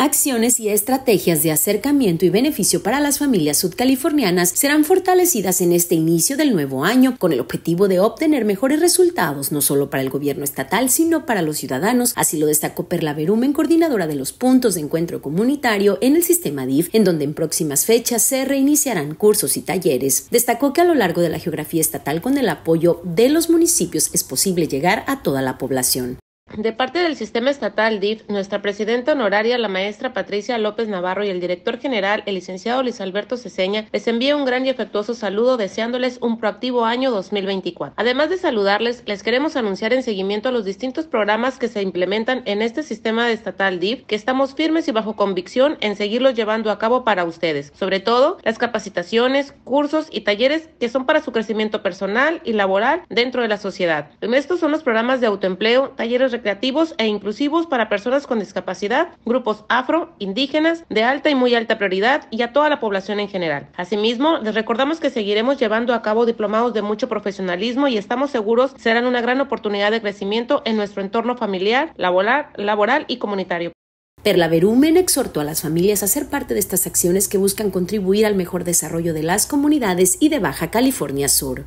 Acciones y estrategias de acercamiento y beneficio para las familias sudcalifornianas serán fortalecidas en este inicio del nuevo año con el objetivo de obtener mejores resultados no solo para el gobierno estatal, sino para los ciudadanos. Así lo destacó Perla Berumen, coordinadora de los puntos de encuentro comunitario en el sistema DIF, en donde en próximas fechas se reiniciarán cursos y talleres. Destacó que a lo largo de la geografía estatal con el apoyo de los municipios es posible llegar a toda la población. De parte del sistema estatal DIF, nuestra presidenta honoraria, la maestra Patricia López Navarro y el director general, el licenciado Luis Alberto Ceseña, les envía un gran y afectuoso saludo deseándoles un proactivo año 2024. Además de saludarles, les queremos anunciar en seguimiento a los distintos programas que se implementan en este sistema estatal DIF, que estamos firmes y bajo convicción en seguirlos llevando a cabo para ustedes, sobre todo las capacitaciones, cursos y talleres que son para su crecimiento personal y laboral dentro de la sociedad. estos son los programas de autoempleo, talleres Creativos e inclusivos para personas con discapacidad, grupos afro, indígenas, de alta y muy alta prioridad y a toda la población en general. Asimismo, les recordamos que seguiremos llevando a cabo diplomados de mucho profesionalismo y estamos seguros serán una gran oportunidad de crecimiento en nuestro entorno familiar, laboral, laboral y comunitario. Perla Berumen exhortó a las familias a ser parte de estas acciones que buscan contribuir al mejor desarrollo de las comunidades y de Baja California Sur.